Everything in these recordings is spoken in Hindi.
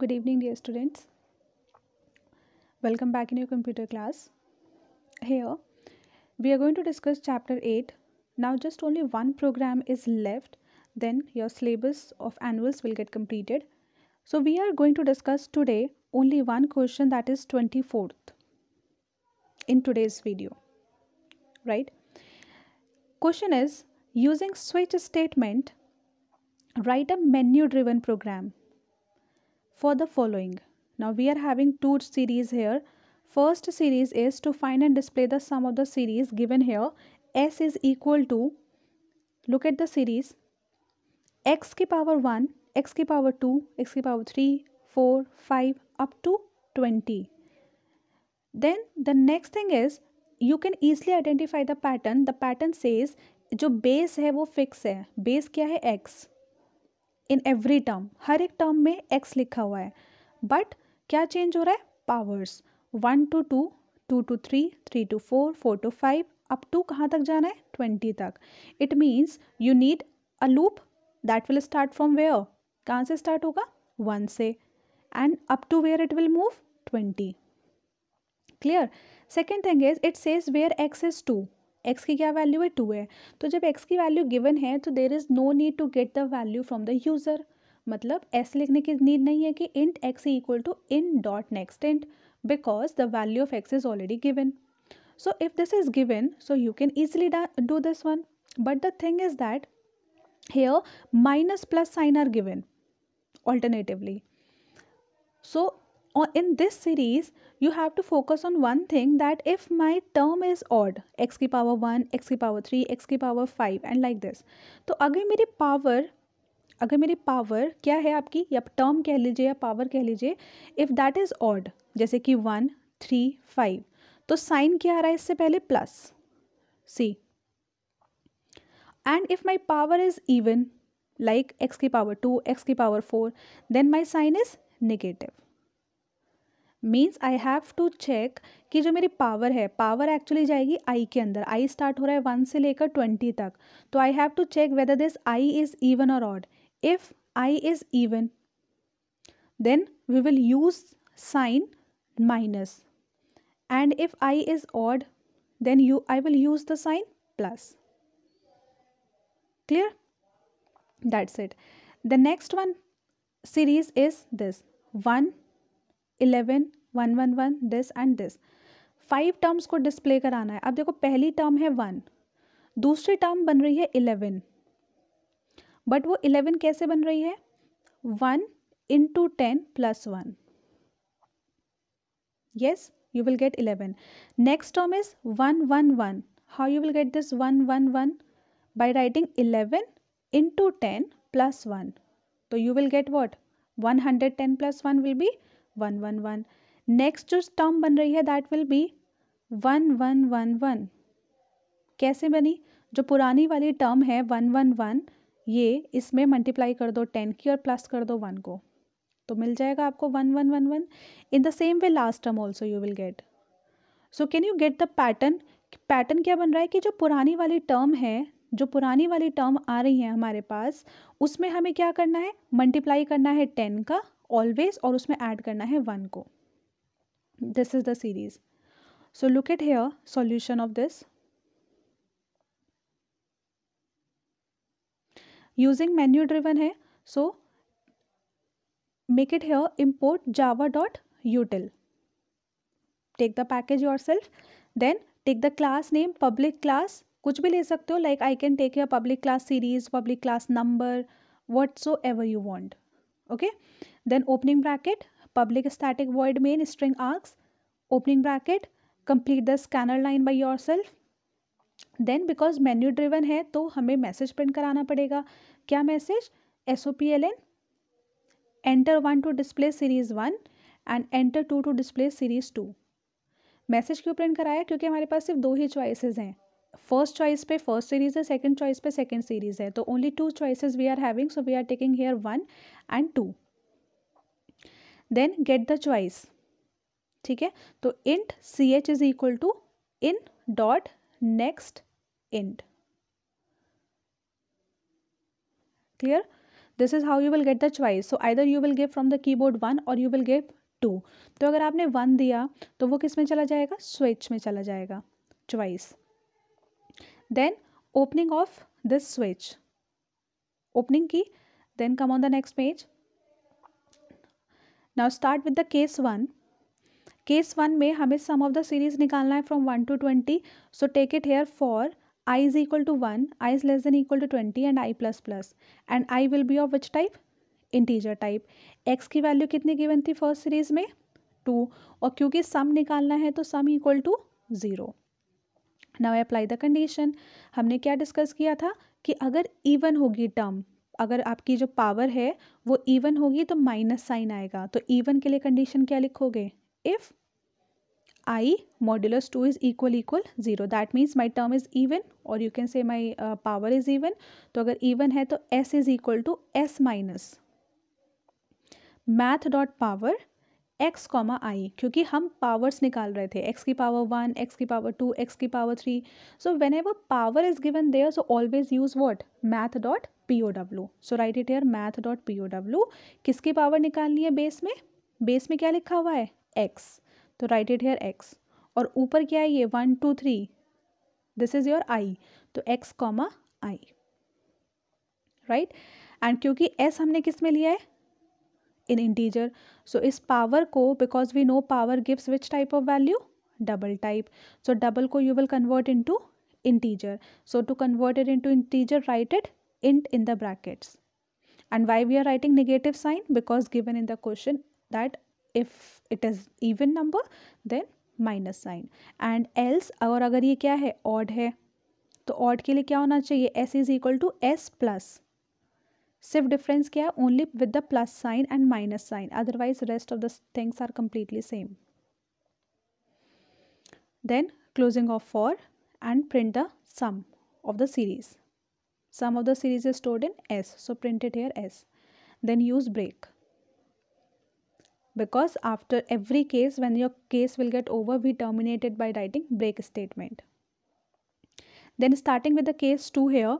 good evening dear students welcome back in your computer class here we are going to discuss chapter 8 now just only one program is left then your syllabus of annuals will get completed so we are going to discuss today only one question that is 24th in today's video right question is using switch statement write a menu driven program for the following. Now we are having two series here. First series is to find and display the sum of the series given here. S is equal to, look at the series, x ki power one, x power 2, x ki power 3, 4, 5, up to 20. Then the next thing is you can easily identify the pattern. The pattern says जो base है वो fix है base क्या है x इन एवरी टर्म हर एक टर्म में एक्स लिखा हुआ है बट क्या चेंज हो रहा है powers one two two two two three three two four four two five up to कहाँ तक जाना है ट्वेंटी तक it means you need a loop that will start from where कहाँ से स्टार्ट होगा वन से end up to where it will move twenty clear second thing is it says where x is two x की क्या वैल्यू है टू है तो जब एक्स की वैल्यू गिवन है तो there is no need to get the value from the user मतलब ऐसे लिखने की नीड नहीं है कि int x equal to in dot next int because the value of x is already given so if this is given so you can easily do this one but the thing is that here minus plus sign are given alternatively so in this series you have to focus on one thing that if my term is odd x की पावर वन एक्स की पावर थ्री एक्स की power five and like this तो अगर मेरी पावर अगर मेरी पावर क्या है आपकी या टर्म कह लीजिए या पावर कह लीजिए इफ़ दैट इज़ ऑड जैसे कि वन थ्री फाइव तो साइन क्या आ रहा है इससे पहले plus see and if my power is even like x की पावर टू एक्स की power four then my sign is negative means I have to check कि जो मेरी पावर है पावर एक्चुअली जाएगी आई के अंदर आई स्टार्ट हो रहा है वन से लेकर ट्वेंटी तक तो I have to check whether this I is even और odd if I is even then we will use sign minus and if I is odd then you I will use the sign plus clear that's it the next one series is this one eleven one one one this and this five terms को डिस्प्ले कराना है अब देखो पहली टर्म है वन दूसरी टर्म बन रही है इलेवन बट वो इलेवन कैसे बन रही है one into ten plus one yes you will get eleven next yes you one one 11 next term is 111 how one one get this 111 by writing ten plus one तो you will get what one hundred ten plus one will be one one one next जो टर्म बन रही है that will be one one one one कैसे बनी जो पुरानी वाली टर्म है वन वन वन ये इसमें मल्टीप्लाई कर दो टेन की और प्लस कर दो वन को तो मिल जाएगा आपको one one one one in the same way last term also you will get so can you get the pattern pattern क्या बन रहा है कि जो पुरानी वाली टर्म है जो पुरानी वाली टर्म आ रही है हमारे पास उसमें हमें क्या करना है मल्टीप्लाई करना है टेन का ऑलवेज और उसमें ऐड करना है वन को this is the series so look at here solution of this using menu driven है so make it import it dot util take the package yourself then take the class name public class कुछ भी ले सकते हो like I can take your public class series public class number whatsoever you want okay then opening bracket public static void main string args opening bracket complete the scanner line by yourself then because menu driven है तो हमें मैसेज प्रिंट कराना पड़ेगा क्या message S O P L N enter one two display series one and enter two two display series two message क्यों प्रिंट कराया क्योंकि हमारे पास सिर्फ दो ही चॉइसेस हैं फर्स्ट चॉइस पे फर्स्ट सीरीज़ है सेकंड चॉइस पे सेकंड सीरीज़ है तो only two choices we are having so we are taking here one and two then get the choice ठीक है तो int C H is equal to in dot next int clear this is how you will get the choice so either you will give from the keyboard one or you will give two तो अगर आपने वन दिया तो वो किस में चला जाएगा स्विच में चला जाएगा choice then opening of this switch opening की then come on the next page now start with the case one case one में हमें सम ऑफ द सीरीज निकालना है from one to twenty so take it here for i is equal to one i is less than equal to twenty and i plus plus and i will be of which type integer type x की वैल्यू कितनी गिवन थी फर्स्ट सीरीज में टू और क्योंकि सम निकालना है तो sum equal to zero now apply the condition हमने क्या डिस्कस किया था कि अगर इवन होगी टर्म अगर आपकी जो पावर है वो इवन होगी तो माइनस साइन आएगा तो इवन के लिए कंडीशन क्या लिखोगे if i modulus two is equal equal zero that means my term is even और you can say my power is even तो अगर इवन है तो S is equal to S minus math dot power X comma I क्योंकि हम पावर्स निकाल रहे थे एक्स की पावर वन एक्स की पावर टू एक्स की power three so whenever power is given there so always use what math dot P O W so write it here math dot P O W किसकी पावर निकालनी है बेस में बेस में क्या लिखा हुआ है एक्स तो राइट इट हेयर एक्स और ऊपर क्या है ये one two three this is your i तो x comma i right and क्योंकि एस हमने किस में लिया है इन इंटीजर सो इस पावर को because we know power gives which type of value double type so double को you will convert into integer so to convert it into integer right it int in the brackets and why we are writing negative sign because given in the question that if it is even number then minus sign and else और अगर ये क्या है ऑड है तो ऑड के लिए क्या होना चाहिए s is equal to s plus सिर्फ difference. क्या only with the plus sign and minus sign. Otherwise, rest of the things are completely same. then closing of for and print the sum of the series sum of the series is stored in s so print it here s then use break because after every case when your case will get over we terminate it by writing break statement then starting with the case 2 here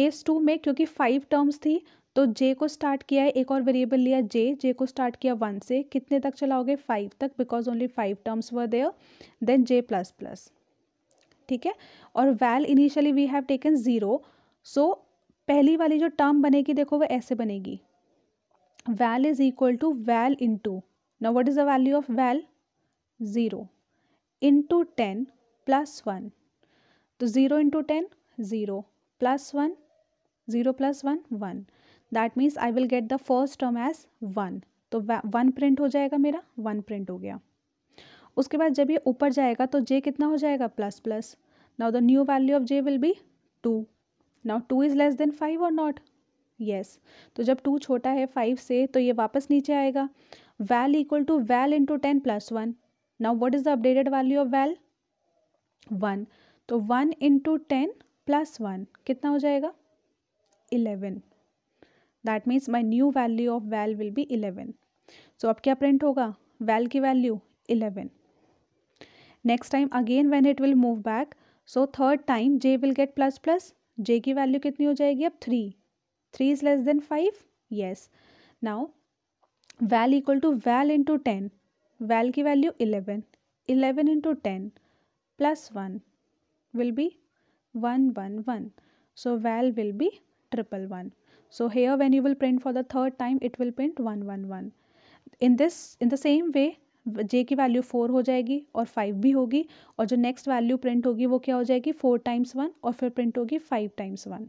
case 2 में क्योंकि five terms. थी तो जे को स्टार्ट किया है एक और वेरिएबल लिया जे जे को स्टार्ट किया वन से कितने तक चलाओगे फाइव तक because only five terms were there then j plus plus ठीक है और val initially we have taken zero so पहली वाली जो टर्म बनेगी देखो वो ऐसे बनेगी val is equal to val into now what is the value of val zero into ten plus one तो zero into ten zero plus one zero plus one one that means I will get the first term as one तो वन प्रिंट हो जाएगा मेरा वन प्रिंट हो गया उसके बाद जब ये ऊपर जाएगा तो जे कितना हो जाएगा plus plus now the new value of j will be two now two is less than five और नॉट येस तो जब टू छोटा है फाइव से तो ये वापस नीचे आएगा val equal to val into ten plus one now what is the updated value of val one तो one into ten plus one कितना हो जाएगा eleven that means my new value of val will be eleven so अब क्या प्रिंट होगा वैल की value eleven next time again when it will move back so third time j will get plus plus j की वैल्यू कितनी हो जाएगी अब three three is less than five yes now val equal to val into ten val की value eleven eleven into ten plus one will be one one one so val will be triple one so here when you will print for the third time it will print 111 in this in the same way j की वैल्यू फोर हो जाएगी और फाइव भी होगी और जो नेक्स्ट वैल्यू प्रिंट होगी वो क्या हो जाएगी फोर टाइम्स वन और फिर प्रिंट होगी five times one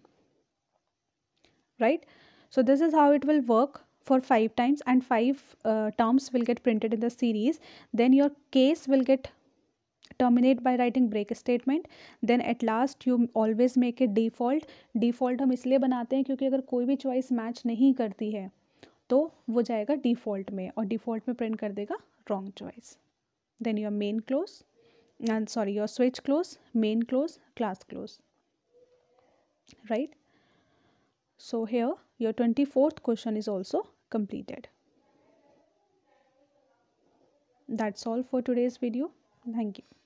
right so this is how it will work for five times and five uh, terms will get printed in the series then your case will get terminate by writing break statement then at last you always make a default default हम इसलिए बनाते हैं क्योंकि अगर कोई भी choice match नहीं करती है तो वो जाएगा default में और default में print कर देगा wrong choice then your main close and sorry your switch close main close class close right so here your 24th question is also completed that's all for today's video thank you